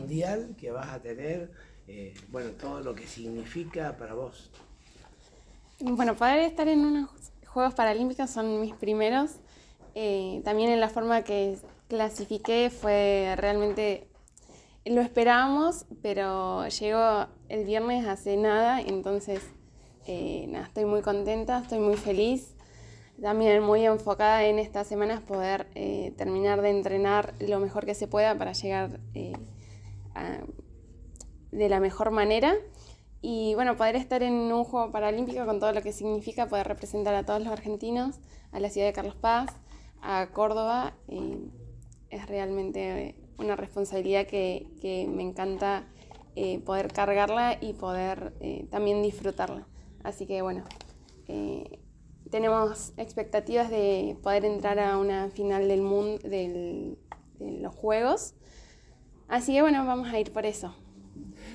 mundial que vas a tener, eh, bueno, todo lo que significa para vos. Bueno, poder estar en unos Juegos Paralímpicos son mis primeros. Eh, también en la forma que clasifiqué fue realmente, lo esperábamos, pero llegó el viernes hace nada, entonces eh, nada, estoy muy contenta, estoy muy feliz. También muy enfocada en estas semanas poder terminar de entrenar lo mejor que se pueda para llegar Ah, de la mejor manera. Y bueno, poder estar en un Juego Paralímpico con todo lo que significa, poder representar a todos los argentinos, a la ciudad de Carlos Paz, a Córdoba, es realmente una responsabilidad que, me encanta eh, poder cargarla y poder eh, también disfrutarla. Así que bueno, eh, tenemos expectativas de poder entrar a una final del mundo, de los Juegos Así que bueno, vamos a ir por eso.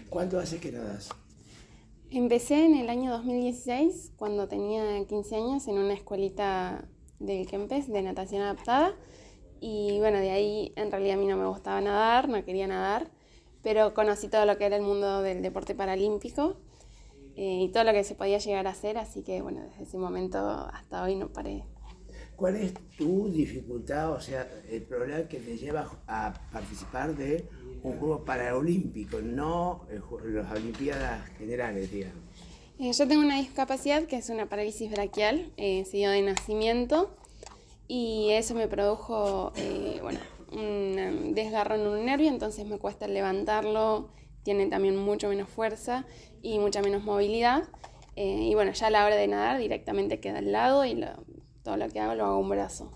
¿Cuánto hace que nadas? Empecé en el año 2016, cuando tenía 15 años, en una escuelita del Kempes de natación adaptada. Y bueno, de ahí en realidad a mí no me gustaba nadar, no quería nadar, pero conocí todo lo que era el mundo del deporte paralímpico eh, y todo lo que se podía llegar a hacer, así que bueno, desde ese momento hasta hoy no paré ¿Cuál es tu dificultad, o sea, el problema que te lleva a participar de un juego paralímpico, no las Olimpiadas generales, digamos? Eh, yo tengo una discapacidad que es una parálisis braquial, eh, se dio de nacimiento y eso me produjo, eh, bueno, un desgarro en un nervio, entonces me cuesta levantarlo, tiene también mucho menos fuerza y mucha menos movilidad. y bueno, ya a la hora de nadar directamente queda al lado y lo, todo lo que hago lo hago un brazo.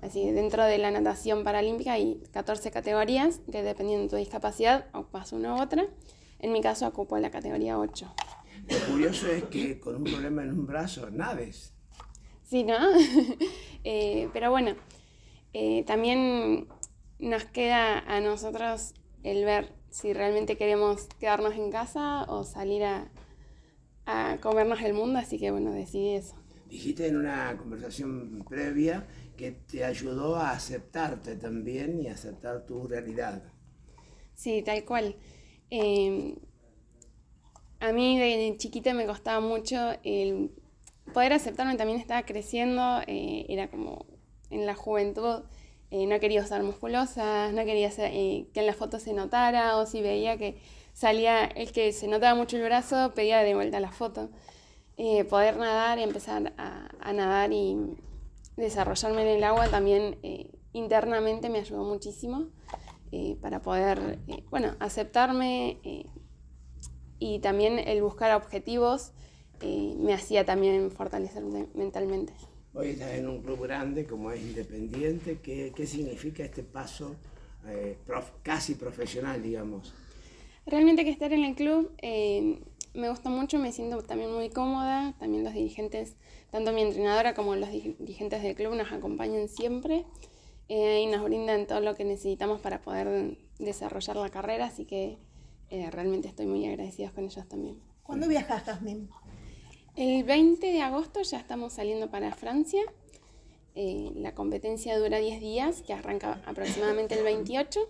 Así, dentro de la natación paralímpica hay 14 categorías que dependiendo de tu discapacidad ocupas una u otra. En mi caso ocupo la categoría 8. Lo curioso es que con un problema en un brazo nades. Sí, ¿no? Eh, pero bueno, eh, también nos queda a nosotros el ver si realmente queremos quedarnos en casa o salir a, a comernos el mundo, así que bueno, decidí eso. Dijiste en una conversación previa que te ayudó a aceptarte también y aceptar tu realidad. Sí, tal cual. Em, a mí de chiquita me costaba mucho el poder aceptarme, también estaba creciendo, eh, era como en la juventud, eh, no quería usar musculosas, no quería eh, que en la foto se notara o si veía que salía el que se notaba mucho el brazo, pedía de vuelta la foto. Eh, poder nadar, y empezar a, nadar y desarrollarme en el agua también eh, internamente me ayudó muchísimo eh, para poder, bueno, aceptarme y también el buscar objetivos me hacía también fortalecer mentalmente. Hoy estás en un club grande como es Independiente. ¿Qué, significa este paso casi profesional, digamos? Realmente que estar en el club me gusta mucho, me siento también muy cómoda, también los dirigentes, tanto mi entrenadora como los dirigentes del club nos acompañan siempre eh, y nos brindan todo lo que necesitamos para poder desarrollar la carrera, así que eh, realmente estoy muy agradecida con ellos también. ¿Cuándo viajas, mismo El 20 de agosto ya estamos saliendo para Francia. Eh, la competencia dura 10 días, que arranca aproximadamente el 28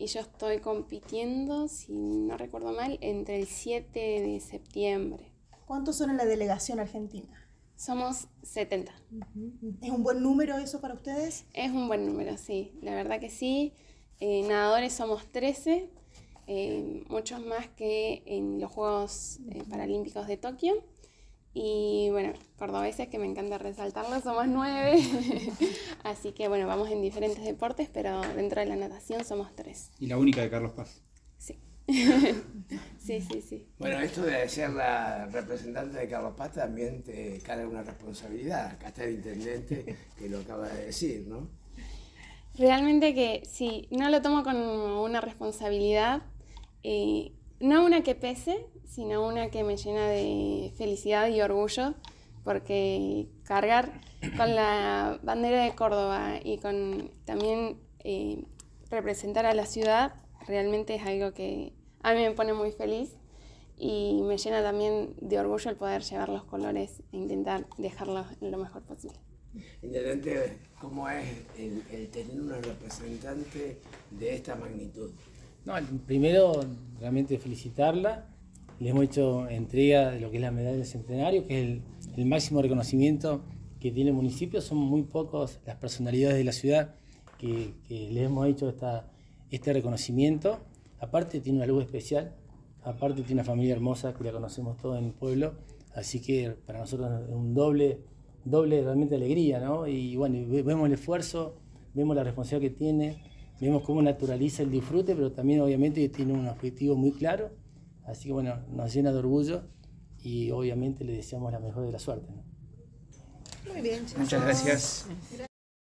y yo estoy compitiendo, si no recuerdo mal, entre el 7 de septiembre. ¿Cuántos son en la delegación argentina? Somos 70. ¿Es un buen número eso para ustedes? Es un buen número, sí. La verdad que sí. Eh, nadadores somos 13, eh, muchos más que en los Juegos eh, Paralímpicos de Tokio. Y bueno, cordobeses que me encanta resaltarlo, somos nueve. Así que bueno, vamos en diferentes deportes, pero dentro de la natación somos tres. Y la única de Carlos Paz. Sí. sí, sí, sí. Bueno, esto de ser la representante de Carlos Paz también te carga una responsabilidad. Acá está el intendente que lo acaba de decir, ¿no? Realmente que sí, no lo tomo con una responsabilidad, eh, no una que pese, sino una que me llena de felicidad y orgullo, porque cargar con la bandera de Córdoba y con también eh, representar a la ciudad realmente es algo que a mí me pone muy feliz y me llena también de orgullo el poder llevar los colores e intentar dejarlos lo mejor posible. Independiente, cómo es el, tener una representante de esta magnitud. No, primero realmente felicitarla le hemos hecho entrega de lo que es la medalla del centenario, que es el, máximo reconocimiento que tiene el municipio. Son muy pocos las personalidades de la ciudad que, le hemos hecho esta, este reconocimiento. Aparte tiene una luz especial, aparte tiene una familia hermosa que la conocemos todos en el pueblo, así que para nosotros es un doble, doble realmente alegría, ¿no? Y bueno, vemos el esfuerzo, vemos la responsabilidad que tiene, vemos cómo naturaliza el disfrute, pero también obviamente tiene un objetivo muy claro Así que bueno, nos llena de orgullo y obviamente le deseamos la mejor de la suerte. Muy bien, Muchas gracias.